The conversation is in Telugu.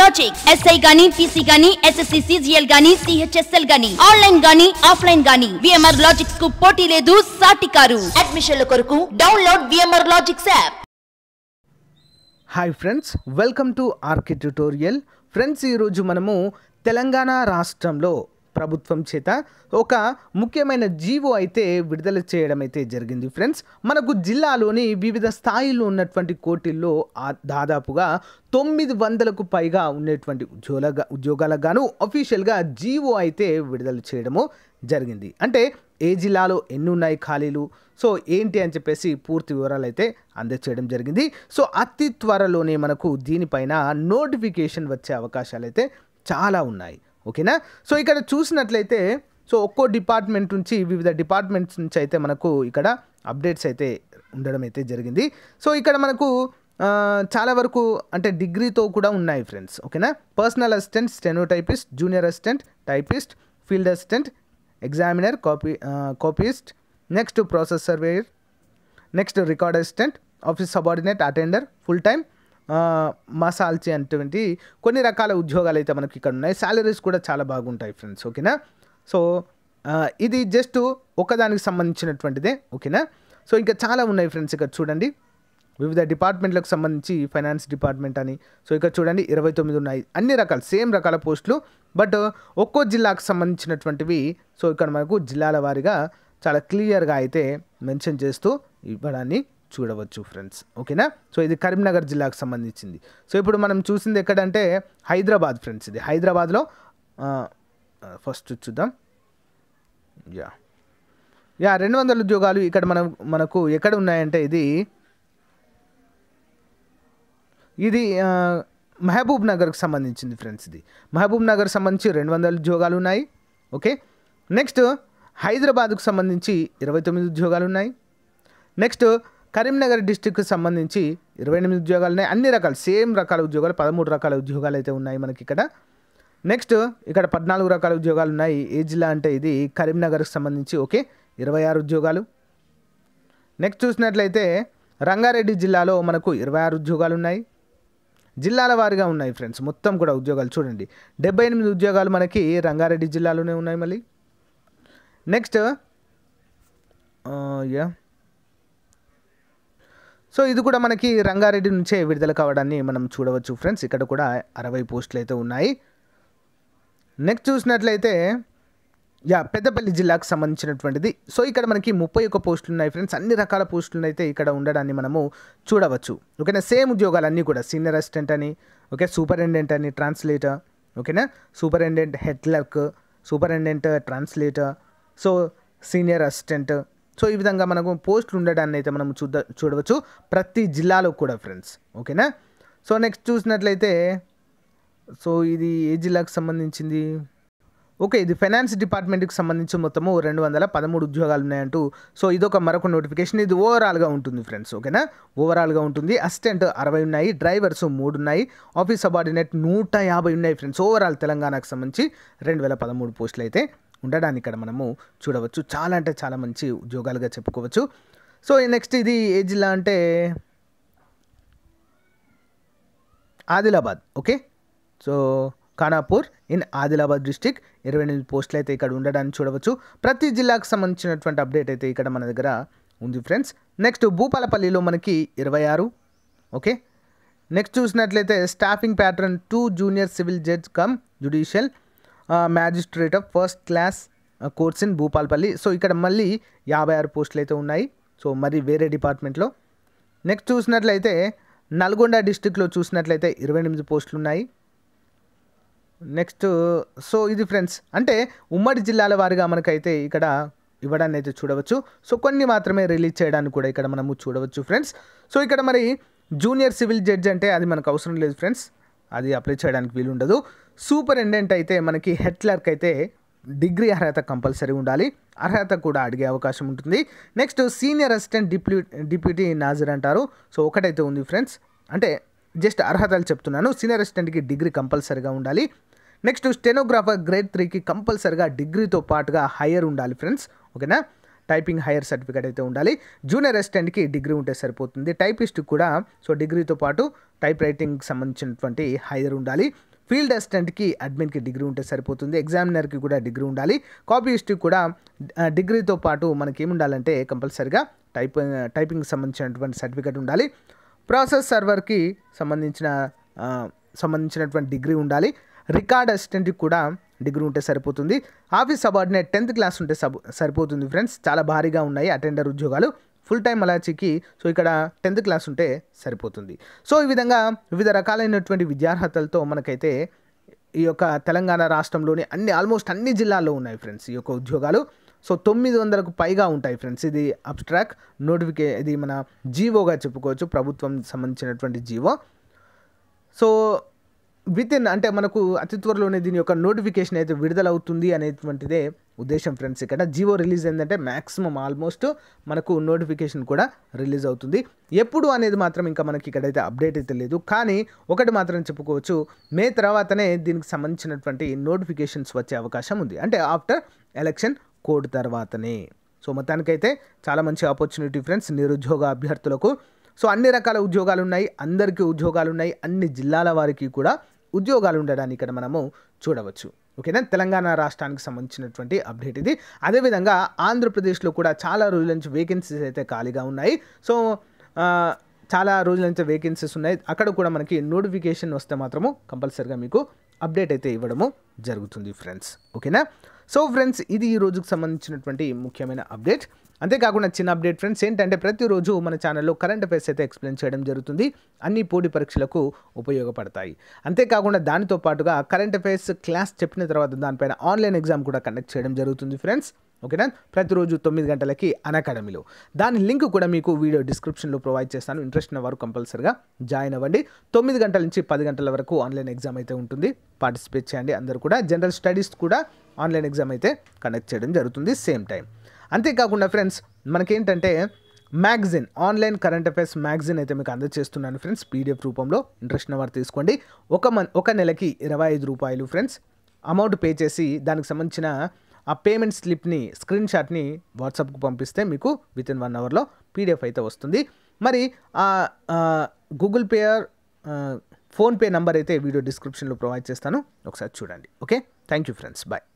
లాజిక్ ఎస్ఐ గాని పిసి గాని ఎస్ఎస్సి సిజిఎల్ గాని సిహెచ్ఎస్ఎల్ గాని ఆన్లైన్ గాని ఆఫ్లైన్ గాని విఎంఆర్ లాజిక్స్ కు పోటీ లేదు సాటి కారు అడ్మిషన్ల కొరకు download VMR logics app hi friends welcome to ఆర్కి ట్యూటోరియల్ ఫ్రెండ్స్ ఈరోజు మనము తెలంగాణ రాష్ట్రంలో ప్రభుత్వం చేత ఒక ముఖ్యమైన జీవో అయితే విడుదల చేయడం అయితే జరిగింది ఫ్రెండ్స్ మనకు జిల్లాలోని వివిధ స్థాయిలో ఉన్నటువంటి కోటిల్లో దాదాపుగా తొమ్మిది వందలకు పైగా ఉండేటువంటి ఉద్యోగ ఉద్యోగాలకు గాను అఫీషియల్గా జీవో అయితే విడుదల చేయడము జరిగింది అంటే ఏ జిల్లాలో ఎన్ని ఉన్నాయి ఖాళీలు సో ఏంటి అని చెప్పేసి పూర్తి వివరాలు అయితే అందచేయడం జరిగింది సో అతి త్వరలోనే మనకు దీనిపైన నోటిఫికేషన్ వచ్చే అవకాశాలు అయితే చాలా ఉన్నాయి ఓకేనా సో ఇక్కడ చూసినట్లయితే సో ఒక్కో డిపార్ట్మెంట్ నుంచి వివిధ డిపార్ట్మెంట్స్ నుంచి అయితే మనకు ఇక్కడ అప్డేట్స్ అయితే ఉండడం అయితే జరిగింది సో ఇక్కడ మనకు చాలా వరకు అంటే డిగ్రీతో కూడా ఉన్నాయి ఫ్రెండ్స్ ఓకేనా personal assistant stenotypist junior assistant typist field assistant examiner copy copyist next process surveyor next record assistant office subordinate attender full time మసాల్చి అటువంటి కొన్ని రకాల ఉద్యోగాలు అయితే మనకి ఇక్కడ ఉన్నాయి శాలరీస్ కూడా చాలా బాగుంటాయి ఫ్రెండ్స్ ఓకేనా సో ఇది జస్ట్ ఒకదానికి సంబంధించినటువంటిదే ఓకేనా సో ఇంకా చాలా ఉన్నాయి ఫ్రెండ్స్ ఇక్కడ చూడండి వివిధ డిపార్ట్మెంట్లకు సంబంధించి ఫైనాన్స్ డిపార్ట్మెంట్ అని సో ఇక్కడ చూడండి ఇరవై తొమ్మిది ఉన్నాయి అన్ని రకాల సేమ్ రకాల పోస్టులు బట్ ఒక్కో జిల్లాకు సంబంధించినటువంటివి సో ఇక్కడ మనకు జిల్లాల వారీగా చాలా క్లియర్గా అయితే మెన్షన్ చేస్తూ ఇవ్వడాన్ని చూడవచ్చు ఫ్రెండ్స్ ఓకేనా సో ఇది కరీంనగర్ జిల్లాకు సంబంధించింది సో ఇప్పుడు మనం చూసింది ఎక్కడంటే హైదరాబాద్ ఫ్రెండ్స్ ఇది హైదరాబాద్లో ఫస్ట్ చూద్దాం యా యా రెండు వందల ఉద్యోగాలు ఇక్కడ మనం మనకు ఎక్కడ ఉన్నాయంటే ఇది ఇది మహబూబ్ నగర్కి సంబంధించింది ఫ్రెండ్స్ ఇది మహబూబ్ నగర్ సంబంధించి రెండు వందల ఉద్యోగాలు ఉన్నాయి ఓకే నెక్స్ట్ హైదరాబాద్కు సంబంధించి ఇరవై తొమ్మిది ఉద్యోగాలు ఉన్నాయి నెక్స్ట్ కరీంనగర్ డిస్టిక్కి సంబంధించి ఇరవై ఎనిమిది ఉద్యోగాలు ఉన్నాయి అన్ని రకాలు సేమ్ రకాల ఉద్యోగాలు పదమూడు రకాల ఉద్యోగాలు అయితే ఉన్నాయి మనకి ఇక్కడ నెక్స్ట్ ఇక్కడ పద్నాలుగు రకాల ఉద్యోగాలు ఉన్నాయి ఏ జిల్లా అంటే ఇది కరీంనగర్కి సంబంధించి ఓకే ఇరవై ఆరు ఉద్యోగాలు నెక్స్ట్ చూసినట్లయితే రంగారెడ్డి జిల్లాలో మనకు ఇరవై ఆరు ఉద్యోగాలు ఉన్నాయి జిల్లాల వారిగా ఉన్నాయి ఫ్రెండ్స్ మొత్తం కూడా ఉద్యోగాలు చూడండి డెబ్బై ఎనిమిది ఉద్యోగాలు మనకి రంగారెడ్డి జిల్లాలోనే ఉన్నాయి మళ్ళీ నెక్స్ట్ యా సో ఇది కూడా మనకి రంగారెడ్డి నుంచే విడుదల కావడాన్ని మనం చూడవచ్చు ఫ్రెండ్స్ ఇక్కడ కూడా అరవై పోస్టులు అయితే ఉన్నాయి నెక్స్ట్ చూసినట్లయితే యా పెద్దపల్లి జిల్లాకు సంబంధించినటువంటిది సో ఇక్కడ మనకి ముప్పై ఒక్క పోస్టులు ఉన్నాయి ఫ్రెండ్స్ అన్ని రకాల పోస్టులను అయితే ఇక్కడ ఉండడాన్ని మనము చూడవచ్చు ఓకేనా సేమ్ ఉద్యోగాలన్నీ కూడా సీనియర్ అసిస్టెంట్ అని ఓకే సూపరింటెండెంట్ అని ట్రాన్స్లేటర్ ఓకేనా superintendent head clerk superintendent translator so senior assistant so ఈ విధంగా మనకు పోస్టులు ఉండడాన్ని అయితే మనం చూడ చూడవచ్చు ప్రతి జిల్లాలో కూడా ఫ్రెండ్స్ ఓకేనా సో నెక్స్ట్ చూసినట్లయితే సో ఇది ఏ జిల్లాకు సంబంధించింది ఓకే ఇది ఫైనాన్స్ డిపార్ట్మెంట్కి సంబంధించి మొత్తము రెండు వందల పదమూడు ఉద్యోగాలు ఉన్నాయంటూ సో ఇదొక మరొక నోటిఫికేషన్ ఇది ఓవరాల్గా ఉంటుంది ఫ్రెండ్స్ ఓకేనా ఓవరాల్గా ఉంటుంది అసిస్టెంట్ అరవై ఉన్నాయి డ్రైవర్స్ మూడు ఉన్నాయి ఆఫీస్ సబార్డినేట్ నూట యాభై ఉన్నాయి ఫ్రెండ్స్ ఓవరాల్ తెలంగాణకు సంబంధించి రెండు వేల పదమూడు పోస్టులు అయితే ఉండడాన్ని ఇక్కడ మనము చూడవచ్చు చాలా అంటే చాలా మంచి ఉద్యోగాలుగా చెప్పుకోవచ్చు సో నెక్స్ట్ ఇది ఏ జిల్లా అంటే Adilabad okay so Khanapur in Adilabad district ఇరవై ఎనిమిది పోస్టులు అయితే ఇక్కడ ఉండడాన్ని చూడవచ్చు ప్రతి జిల్లాకు సంబంధించినటువంటి అప్డేట్ అయితే ఇక్కడ మన దగ్గర ఉంది ఫ్రెండ్స్ నెక్స్ట్ భూపాలపల్లిలో మనకి ఇరవై ఆరు ఓకే నెక్స్ట్ చూసినట్లయితే staffing pattern two junior civil judge cum judicial magistrate of first class courts in Bhupalpalli so ఇక్కడ మళ్ళీ యాభై ఆరు పోస్టులు అయితే ఉన్నాయి సో మరి వేరే డిపార్ట్మెంట్లో నెక్స్ట్ చూసినట్లయితే నల్గొండ డిస్టిక్లో చూసినట్లయితే ఇరవై ఎనిమిది పోస్టులు ఉన్నాయి నెక్స్ట్ సో ఇది ఫ్రెండ్స్ అంటే ఉమ్మడి జిల్లాల వారిగా మనకైతే ఇక్కడ ఇవ్వడాన్ని అయితే చూడవచ్చు సో కొన్ని మాత్రమే రిలీజ్ చేయడానికి కూడా ఇక్కడ మనము చూడవచ్చు ఫ్రెండ్స్ సో ఇక్కడ మరి జూనియర్ సివిల్ జడ్జ్ అంటే అది మనకు అవసరం లేదు ఫ్రెండ్స్ అది అప్లై చేయడానికి వీలు ఉండదు సూపరింటెండెంట్ అయితే మనకి హెడ్ క్లర్క్ అయితే డిగ్రీ అర్హత కంపల్సరీ ఉండాలి అర్హత కూడా అడిగే అవకాశం ఉంటుంది next senior assistant deputy deputy నాజర్ అంటారు సో ఒకటైతే ఉంది ఫ్రెండ్స్ అంటే జస్ట్ అర్హతలు చెప్తున్నాను సీనియర్ అసిస్టెంట్కి డిగ్రీ కంపల్సరీగా ఉండాలి నెక్స్ట్ స్టెనోగ్రాఫర్ గ్రేడ్ త్రీకి కంపల్సరీగా డిగ్రీతో పాటుగా హయ్యర్ ఉండాలి ఫ్రెండ్స్ ఓకేనా టైపింగ్ హైయర్ సర్టిఫికేట్ అయితే ఉండాలి జూనియర్ అసిస్టెంట్కి డిగ్రీ ఉంటే సరిపోతుంది టైపిస్ట్కి కూడా సో డిగ్రీతో పాటు టైప్ రైటింగ్కి సంబంధించినటువంటి హైయర్ ఉండాలి ఫీల్డ్ అసిస్టెంట్కి అడ్మిన్కి డిగ్రీ ఉంటే సరిపోతుంది ఎగ్జామినర్కి కూడా డిగ్రీ ఉండాలి కాపీస్ట్కి కూడా డిగ్రీతో పాటు మనకి ఏముండాలంటే కంపల్సరిగా టైప్ టైపింగ్కి సంబంధించినటువంటి సర్టిఫికేట్ ఉండాలి ప్రాసెస్ సర్వర్కి సంబంధించిన సంబంధించినటువంటి డిగ్రీ ఉండాలి రికార్డ్ అసిస్టెంట్కి కూడా డిగ్రీ ఉంటే సరిపోతుంది ఆఫీస్ సబార్డినేట్ టెన్త్ క్లాస్ ఉంటే సరిపోతుంది ఫ్రెండ్స్ చాలా భారీగా ఉన్నాయి అటెండర్ ఉద్యోగాలు ఫుల్ టైం అలాచికి సో ఇక్కడ టెన్త్ క్లాస్ ఉంటే సరిపోతుంది సో ఈ విధంగా వివిధ రకాలైనటువంటి విద్యార్హతలతో మనకైతే ఈ యొక్క తెలంగాణ రాష్ట్రంలోని అన్ని ఆల్మోస్ట్ అన్ని జిల్లాల్లో ఉన్నాయి ఫ్రెండ్స్ ఈ యొక్క ఉద్యోగాలు సో తొమ్మిది వందలకు పైగా ఉంటాయి ఫ్రెండ్స్ ఇది అబ్స్ట్రాక్ నోటిఫికే ఇది మన జీవోగా చెప్పుకోవచ్చు ప్రభుత్వం సంబంధించినటువంటి జీవో సో విత్ ఇన్ అంటే మనకు అతి త్వరలోనే దీని యొక్క నోటిఫికేషన్ అయితే విడుదలవుతుంది అనేటువంటిదే ఉద్దేశం ఫ్రెండ్స్ ఇక్కడ జివో రిలీజ్ ఏంటంటే మ్యాక్సిమం ఆల్మోస్ట్ మనకు నోటిఫికేషన్ కూడా రిలీజ్ అవుతుంది ఎప్పుడు అనేది మాత్రం ఇంకా మనకి ఇక్కడైతే అప్డేట్ అయితే లేదు కానీ ఒకటి మాత్రం చెప్పుకోవచ్చు మే తర్వాతనే దీనికి సంబంధించినటువంటి నోటిఫికేషన్స్ వచ్చే అవకాశం ఉంది అంటే ఆఫ్టర్ ఎలక్షన్ కోడ్ తర్వాతనే సో మొత్తానికైతే చాలా మంచి ఆపర్చునిటీ ఫ్రెండ్స్ నిరుద్యోగ అభ్యర్థులకు సో అన్ని రకాల ఉద్యోగాలు ఉన్నాయి అందరికీ ఉద్యోగాలు ఉన్నాయి అన్ని జిల్లాల వారికి కూడా ఉద్యోగాలు ఉండడాన్ని ఇక్కడ మనము చూడవచ్చు ఓకేనా తెలంగాణ రాష్ట్రానికి సంబంధించినటువంటి అప్డేట్ ఇది అదేవిధంగా ఆంధ్రప్రదేశ్లో కూడా చాలా రోజుల నుంచి వేకెన్సీస్ అయితే ఖాళీగా ఉన్నాయి సో చాలా రోజుల నుంచి వేకెన్సీస్ ఉన్నాయి అక్కడ కూడా మనకి నోటిఫికేషన్ వస్తే మాత్రము కంపల్సరిగా మీకు అప్డేట్ అయితే ఇవ్వడము జరుగుతుంది ఫ్రెండ్స్ ఓకేనా సో ఫ్రెండ్స్ ఇది ఈ రోజుకు సంబంధించినటువంటి ముఖ్యమైన అప్డేట్ అంతేకాకుండా చిన్న అప్డేట్ ఫ్రెండ్స్ ఏంటంటే ప్రతిరోజు మన ఛానల్లో కరెంట్ అఫేర్స్ అయితే ఎక్స్ప్లెయిన్ చేయడం జరుగుతుంది అన్ని పోటీ పరీక్షలకు ఉపయోగపడతాయి అంతేకాకుండా దానితో పాటుగా కరెంట్ అఫేర్స్ క్లాస్ చెప్పిన తర్వాత దానిపైన ఆన్లైన్ ఎగ్జామ్ కూడా కండక్ట్ చేయడం జరుగుతుంది ఫ్రెండ్స్ ఓకేనా ప్రతిరోజు తొమ్మిది గంటలకి అనకాడమీలో అకాడమీలో దాని లింక్ కూడా మీకు వీడియో డిస్క్రిప్షన్లో ప్రొవైడ్ చేస్తాను ఇంట్రెస్ట్ ఉన్న వారు కంపల్సరిగా జాయిన్ అవ్వండి తొమ్మిది గంటల నుంచి పది గంటల వరకు ఆన్లైన్ ఎగ్జామ్ అయితే ఉంటుంది పార్టిసిపేట్ చేయండి అందరూ కూడా జనరల్ స్టడీస్ కూడా ఆన్లైన్ ఎగ్జామ్ అయితే కండక్ట్ చేయడం జరుగుతుంది సేమ్ టైం అంతేకాకుండా ఫ్రెండ్స్ మనకేంటంటే magazine online current affairs magazine అయితే మీకు అందజేస్తున్నాను ఫ్రెండ్స్ పీడిఎఫ్ రూపంలో ఇంట్రెస్ట్ వారు తీసుకోండి ఒక మన్ ఒక నెలకి ఇరవై ఐదు రూపాయలు ఫ్రెండ్స్ అమౌంట్ పే చేసి దానికి సంబంధించిన ఆ పేమెంట్ స్లిప్ని స్క్రీన్ షాట్ని వాట్సాప్కు పంపిస్తే మీకు విత్ ఇన్ వన్ అవర్లో పీడిఎఫ్ అయితే వస్తుంది మరి ఆ గూగుల్ పే ఫోన్పే నంబర్ అయితే వీడియో డిస్క్రిప్షన్లో ప్రొవైడ్ చేస్తాను ఒకసారి చూడండి okay thank you friends bye